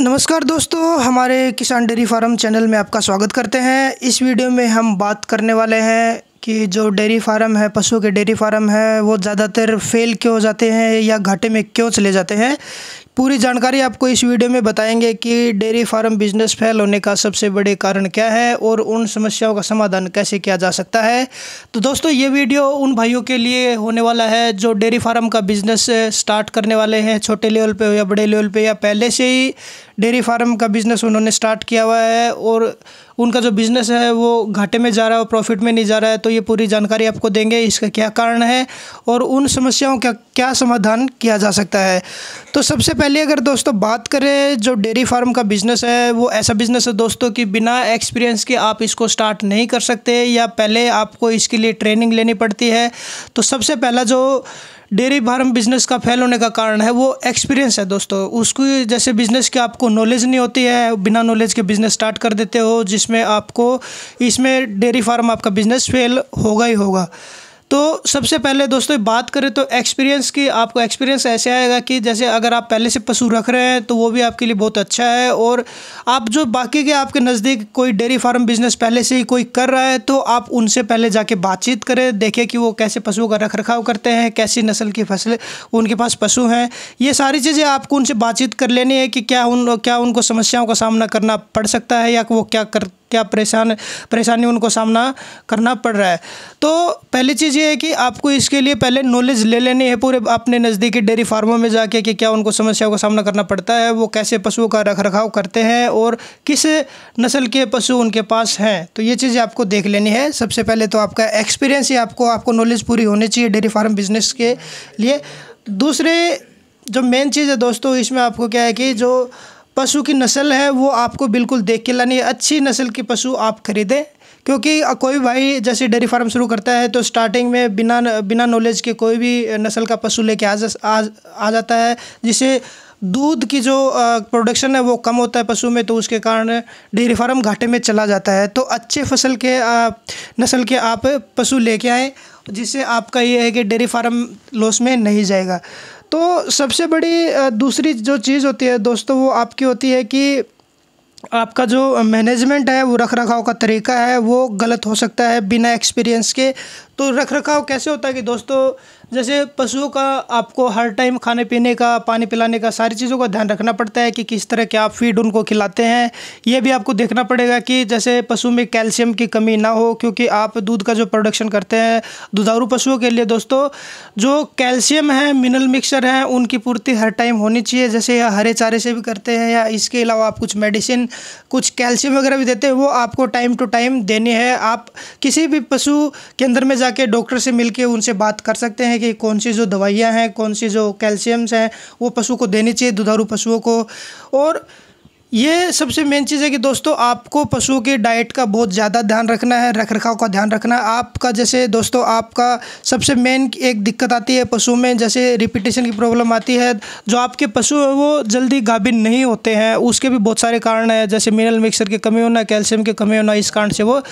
नमस्कार दोस्तों हमारे किसान डेयरी फार्म चैनल में आपका स्वागत करते हैं इस वीडियो में हम बात करने वाले हैं कि जो डेयरी फार्म है पशुओं के डेयरी फार्म है वो ज़्यादातर फेल क्यों हो जाते हैं या घाटे में क्यों चले जाते हैं पूरी जानकारी आपको इस वीडियो में बताएंगे कि डेयरी फार्म बिजनेस फेल होने का सबसे बड़े कारण क्या है और उन समस्याओं का समाधान कैसे किया जा सकता है तो दोस्तों ये वीडियो उन भाइयों के लिए होने वाला है जो डेयरी फार्म का बिजनेस स्टार्ट करने वाले हैं छोटे लेवल हो या बड़े लेवल पर या पहले से ही डेयरी फार्म का बिजनेस उन्होंने स्टार्ट किया हुआ है और उनका जो बिज़नेस है वो घाटे में जा रहा है और प्रॉफिट में नहीं जा रहा है तो ये पूरी जानकारी आपको देंगे इसका क्या कारण है और उन समस्याओं का क्या समाधान किया जा सकता है तो सबसे पहले अगर दोस्तों बात करें जो डेयरी फार्म का बिज़नेस है वो ऐसा बिज़नेस है दोस्तों कि बिना एक्सपीरियंस के आप इसको स्टार्ट नहीं कर सकते या पहले आपको इसके लिए ट्रेनिंग लेनी पड़ती है तो सबसे पहला जो डेयरी फार्म बिजनेस का फेल होने का कारण है वो एक्सपीरियंस है दोस्तों उसको जैसे बिजनेस की आपको नॉलेज नहीं होती है बिना नॉलेज के बिजनेस स्टार्ट कर देते हो जिसमें आपको इसमें डेयरी फार्म आपका बिजनेस फेल होगा ही होगा तो सबसे पहले दोस्तों बात करें तो एक्सपीरियंस की आपको एक्सपीरियंस ऐसे आएगा कि जैसे अगर आप पहले से पशु रख रहे हैं तो वो भी आपके लिए बहुत अच्छा है और आप जो बाकी के आपके नज़दीक कोई डेयरी फार्म बिजनेस पहले से ही कोई कर रहा है तो आप उनसे पहले जाके बातचीत करें देखें कि वो कैसे पशुओं का रख रखाव करते हैं कैसी नस्ल की फसलें उनके पास पशु हैं ये सारी चीज़ें आपको उनसे बातचीत कर लेनी है कि क्या उन क्या उनको समस्याओं का सामना करना पड़ सकता है या वो क्या कर क्या परेशान परेशानी उनको सामना करना पड़ रहा है तो पहली चीज़ ये है कि आपको इसके लिए पहले नॉलेज ले लेनी है पूरे अपने नज़दीकी डेयरी फार्मों में जाके कि क्या उनको समस्याओं का सामना करना पड़ता है वो कैसे पशुओं का रख रखाव करते हैं और किस नस्ल के पशु उनके पास हैं तो ये चीज़ें आपको देख लेनी है सबसे पहले तो आपका एक्सपीरियंस ही आपको आपको नॉलेज पूरी होनी चाहिए डेयरी फार्म बिजनेस के लिए दूसरे जो मेन चीज़ है दोस्तों इसमें आपको क्या है कि जो पशु की नस्ल है वो आपको बिल्कुल देख के लानी अच्छी नस्ल की पशु आप खरीदें क्योंकि कोई भाई जैसे डेयरी फार्म शुरू करता है तो स्टार्टिंग में बिना बिना नॉलेज के कोई भी नस्ल का पशु लेके आ जा आ, आ जाता है जिसे दूध की जो प्रोडक्शन है वो कम होता है पशु में तो उसके कारण डेयरी फार्म घाटे में चला जाता है तो अच्छे फसल के नस्ल के आप पशु लेके आएँ जिससे आपका ये है कि डेयरी फार्म लॉस में नहीं जाएगा तो सबसे बड़ी दूसरी जो चीज़ होती है दोस्तों वो आपकी होती है कि आपका जो मैनेजमेंट है वो रख रखाव का तरीका है वो गलत हो सकता है बिना एक्सपीरियंस के तो रख रखाव कैसे होता है कि दोस्तों जैसे पशुओं का आपको हर टाइम खाने पीने का पानी पिलाने का सारी चीज़ों का ध्यान रखना पड़ता है कि किस तरह के आप फीड उनको खिलाते हैं ये भी आपको देखना पड़ेगा कि जैसे पशु में कैल्शियम की कमी ना हो क्योंकि आप दूध का जो प्रोडक्शन करते हैं दुधारू पशुओं के लिए दोस्तों जो कैल्शियम है मिनरल मिक्सचर हैं उनकी पूर्ति हर टाइम होनी चाहिए जैसे या हरे चारे से भी करते हैं या इसके अलावा आप कुछ मेडिसिन कुछ कैल्शियम वगैरह भी देते हैं वो आपको टाइम टू टाइम देनी है आप किसी भी पशु के अंदर में जा जाके डॉक्टर से मिलके उनसे बात कर सकते हैं कि कौन सी जो दवाइयाँ हैं कौन सी जो कैल्शियम्स हैं वो पशु को देनी चाहिए दुधारू पशुओं को और ये सबसे मेन चीज़ है कि दोस्तों आपको पशुओं के डाइट का बहुत ज़्यादा ध्यान रखना है रख रखाव का ध्यान रखना है आपका जैसे दोस्तों आपका सबसे मेन एक दिक्कत आती है पशु में जैसे रिपीटेशन की प्रॉब्लम आती है जो आपके पशु हैं वो जल्दी गाभिन नहीं होते हैं उसके भी बहुत सारे कारण हैं जैसे मिनरल मिक्सर की कमी होना कैल्शियम की कमी होना इस कारण से वो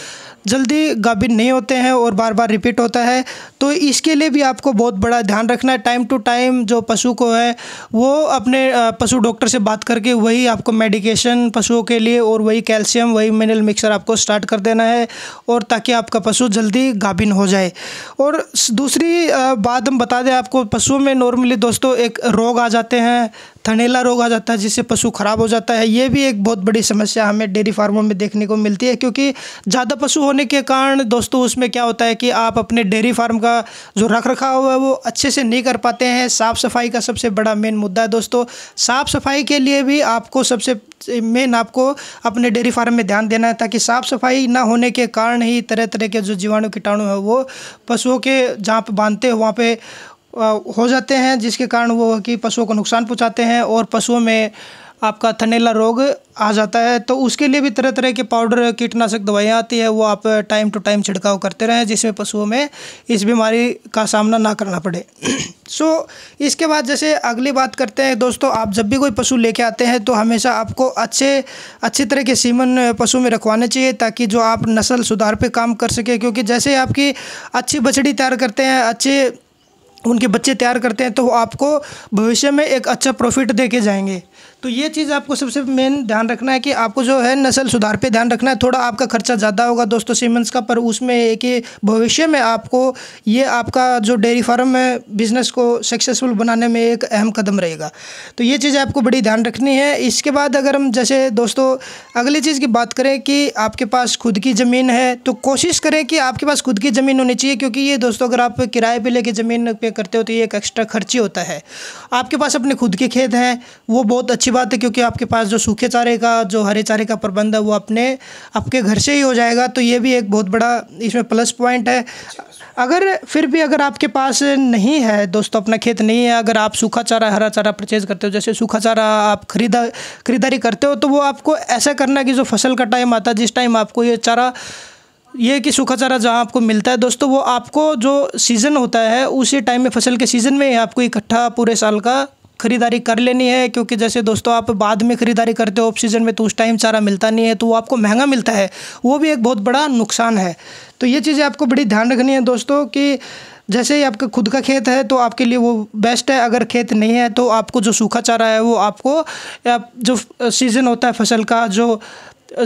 जल्दी गाभिन नहीं होते हैं और बार बार रिपीट होता है तो इसके लिए भी आपको बहुत बड़ा ध्यान रखना है टाइम टू टाइम जो पशु को है वो अपने पशु डॉक्टर से बात करके वही आपको मेडिकल इरीगेशन पशुओं के लिए और वही कैल्शियम वही मिनरल मिक्सर आपको स्टार्ट कर देना है और ताकि आपका पशु जल्दी गाभिन हो जाए और दूसरी बात हम बता दें आपको पशुओं में नॉर्मली दोस्तों एक रोग आ जाते हैं थनेला रोग आ जाता है जिससे पशु ख़राब हो जाता है ये भी एक बहुत बड़ी समस्या हमें डेयरी फार्मों में देखने को मिलती है क्योंकि ज़्यादा पशु होने के कारण दोस्तों उसमें क्या होता है कि आप अपने डेयरी फार्म का जो रख रखाव है वो अच्छे से नहीं कर पाते हैं साफ़ सफाई का सबसे बड़ा मेन मुद्दा है दोस्तों साफ़ सफाई के लिए भी आपको सबसे मेन आपको अपने डेयरी फार्म में ध्यान देना है ताकि साफ़ सफाई ना होने के कारण ही तरह तरह के जो जीवाणु कीटाणु है वो पशुओं के जहाँ पे बांधते हैं वहाँ पे हो जाते हैं जिसके कारण वो कि पशुओं को नुकसान पहुँचाते हैं और पशुओं में आपका थनेला रोग आ जाता है तो उसके लिए भी तरह तरह के पाउडर कीटनाशक दवाइयाँ आती है वो आप टाइम टू टाइम छिड़काव करते रहें जिसमें पशुओं में इस बीमारी का सामना ना करना पड़े सो so, इसके बाद जैसे अगली बात करते हैं दोस्तों आप जब भी कोई पशु लेके आते हैं तो हमेशा आपको अच्छे अच्छी तरह के सीमन पशु में रखवाने चाहिए ताकि जो आप नस्ल सुधार पर काम कर सकें क्योंकि जैसे आपकी अच्छी बछड़ी तैयार करते हैं अच्छे उनके बच्चे तैयार करते हैं तो वो आपको भविष्य में एक अच्छा प्रॉफिट दे के जाएंगे तो ये चीज़ आपको सबसे मेन ध्यान रखना है कि आपको जो है नस्ल सुधार पे ध्यान रखना है थोड़ा आपका खर्चा ज़्यादा होगा दोस्तों सीमेंस का पर उसमें एक ही भविष्य में आपको ये आपका जो डेयरी फार्म है बिज़नेस को सक्सेसफुल बनाने में एक अहम कदम रहेगा तो ये चीज़ आपको बड़ी ध्यान रखनी है इसके बाद अगर हम जैसे दोस्तों अगली चीज़ की बात करें कि आपके पास खुद की ज़मीन है तो कोशिश करें कि आपके पास खुद की ज़मीन होनी चाहिए क्योंकि ये दोस्तों अगर आप किराए पर लेके ज़मीन पर करते हो तो ये एक एक्स्ट्रा खर्ची होता है आपके पास अपने खुद के खेत हैं वो बहुत अच्छी बात है क्योंकि आपके पास जो सूखे चारे का जो हरे चारे का प्रबंध है वो अपने आपके घर से ही हो जाएगा तो ये भी एक बहुत बड़ा इसमें प्लस पॉइंट है अगर फिर भी अगर आपके पास नहीं है दोस्तों अपना खेत नहीं है अगर आप सूखा चारा हरा चारा परचेज करते हो जैसे सूखा चारा आप खरीदा खरीदारी करते हो तो वो आपको ऐसा करना कि जो फसल का टाइम आता है जिस टाइम आपको ये चारा ये कि सूखा चारा जहाँ आपको मिलता है दोस्तों वो आपको जो सीज़न होता है उसी टाइम में फसल के सीज़न में आपको इकट्ठा पूरे साल का खरीदारी कर लेनी है क्योंकि जैसे दोस्तों आप बाद में खरीदारी करते हो ऑफ सीज़न में तो उस टाइम चारा मिलता नहीं है तो वो आपको महंगा मिलता है वो भी एक बहुत बड़ा नुकसान है तो ये चीज़ें आपको बड़ी ध्यान रखनी है दोस्तों कि जैसे ही आपका खुद का खेत है तो आपके लिए वो बेस्ट है अगर खेत नहीं है तो आपको जो सूखा चारा है वो आपको जो सीज़न होता है फसल का जो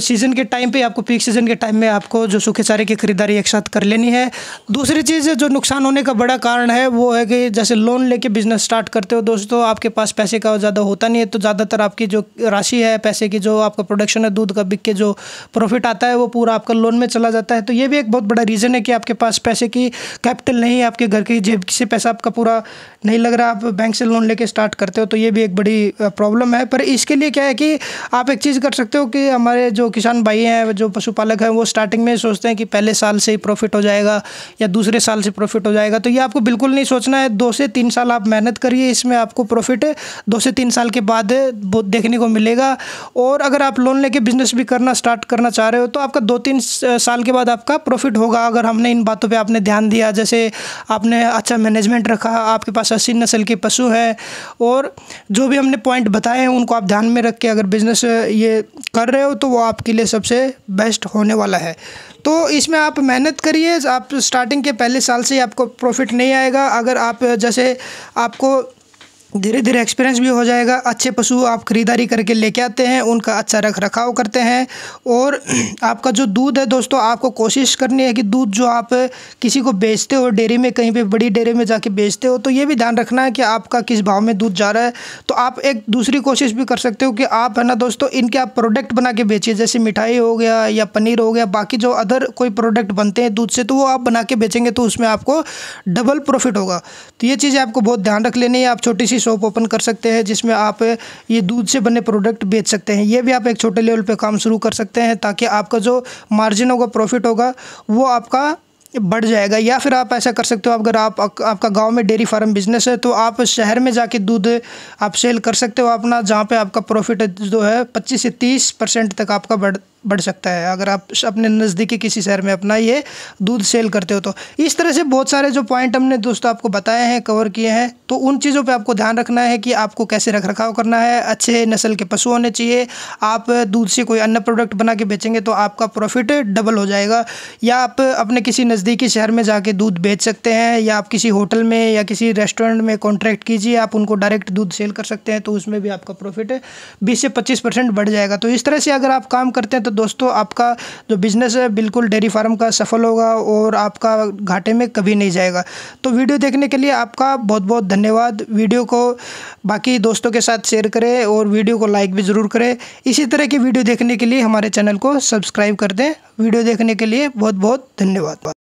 सीज़न के टाइम पे आपको पीक सीज़न के टाइम में आपको जो सूखे चारे की ख़रीदारी एक साथ कर लेनी है दूसरी चीज़ जो नुकसान होने का बड़ा कारण है वो है कि जैसे लोन लेके बिज़नेस स्टार्ट करते हो दोस्तों आपके पास पैसे का ज़्यादा होता नहीं है तो ज़्यादातर आपकी जो राशि है पैसे की जो आपका प्रोडक्शन है दूध का बिक के जो प्रॉफिट आता है वो पूरा आपका लोन में चला जाता है तो ये भी एक बहुत बड़ा रीज़न है कि आपके पास पैसे की कैपिटल नहीं है आपके घर की जेब से पैसा आपका पूरा नहीं लग रहा आप बैंक से लोन लेके स्टार्ट करते हो तो ये भी एक बड़ी प्रॉब्लम है पर इसके लिए क्या है कि आप एक चीज़ कर सकते हो कि हमारे जो किसान भाई हैं जो पशुपालक हैं वो स्टार्टिंग में सोचते हैं कि पहले साल से ही प्रॉफिट हो जाएगा या दूसरे साल से प्रॉफिट हो जाएगा तो ये आपको बिल्कुल नहीं सोचना है दो से तीन साल आप मेहनत करिए इसमें आपको प्रॉफिट दो से तीन साल के बाद देखने को मिलेगा और अगर आप लोन लेके बिजनेस भी करना स्टार्ट करना चाह रहे हो तो आपका दो तीन साल के बाद आपका प्रॉफिट होगा अगर हमने इन बातों पर आपने ध्यान दिया जैसे आपने अच्छा मैनेजमेंट रखा आपके पास अस्सी नस्ल के पशु हैं और जो भी हमने पॉइंट बताए हैं उनको आप ध्यान में रख के अगर बिज़नेस ये कर रहे हो तो वो आपके लिए सबसे बेस्ट होने वाला है तो इसमें आप मेहनत करिए आप स्टार्टिंग के पहले साल से ही आपको प्रॉफिट नहीं आएगा अगर आप जैसे आपको धीरे धीरे एक्सपीरियंस भी हो जाएगा अच्छे पशु आप ख़रीदारी करके लेके आते हैं उनका अच्छा रख रखाव करते हैं और आपका जो दूध है दोस्तों आपको कोशिश करनी है कि दूध जो आप किसी को बेचते हो डेयरी में कहीं पे बड़ी डेयरी में जाके बेचते हो तो ये भी ध्यान रखना है कि आपका किस भाव में दूध जा रहा है तो आप एक दूसरी कोशिश भी कर सकते हो कि आप है ना दोस्तों इनके आप प्रोडक्ट बना के बेचिए जैसे मिठाई हो गया या पनीर हो गया बाकी जो अदर कोई प्रोडक्ट बनते हैं दूध से तो वो आप बना के बेचेंगे तो उसमें आपको डबल प्रॉफिट होगा तो ये चीज़ें आपको बहुत ध्यान रख लेनी है आप छोटी सी शॉप ओपन कर सकते हैं जिसमें आप ये दूध से बने प्रोडक्ट बेच सकते हैं ये भी आप एक छोटे लेवल पर काम शुरू कर सकते हैं ताकि आपका जो मार्जिन होगा प्रॉफिट होगा वो आपका बढ़ जाएगा या फिर आप ऐसा कर सकते हो अगर आप आपका गांव में डेयरी फार्म बिजनेस है तो आप शहर में जाके दूध आप सेल कर सकते हो अपना जहाँ पे आपका प्रॉफिट जो है 25 से 30 परसेंट तक आपका बढ़ बढ़ सकता है अगर आप अपने नज़दीकी किसी शहर में अपना ये दूध सेल करते हो तो इस तरह से बहुत सारे जो पॉइंट हमने दोस्तों आपको बताए हैं कवर किए हैं तो उन चीज़ों पे आपको ध्यान रखना है कि आपको कैसे रख रखाव करना है अच्छे नस्ल के पशु होने चाहिए आप दूध से कोई अन्य प्रोडक्ट बना के बेचेंगे तो आपका प्रॉफिट डबल हो जाएगा या आप अपने किसी नज़दीकी शहर में जाके दूध बेच सकते हैं या आप किसी होटल में या किसी रेस्टोरेंट में कॉन्ट्रैक्ट कीजिए आप उनको डायरेक्ट दूध सेल कर सकते हैं तो उसमें भी आपका प्रॉफिट बीस से पच्चीस बढ़ जाएगा तो इस तरह से अगर आप काम करते हैं तो तो दोस्तों आपका जो बिज़नेस है बिल्कुल डेयरी फार्म का सफल होगा और आपका घाटे में कभी नहीं जाएगा तो वीडियो देखने के लिए आपका बहुत बहुत धन्यवाद वीडियो को बाकी दोस्तों के साथ शेयर करें और वीडियो को लाइक भी ज़रूर करें इसी तरह की वीडियो देखने के लिए हमारे चैनल को सब्सक्राइब कर दें वीडियो देखने के लिए बहुत बहुत धन्यवाद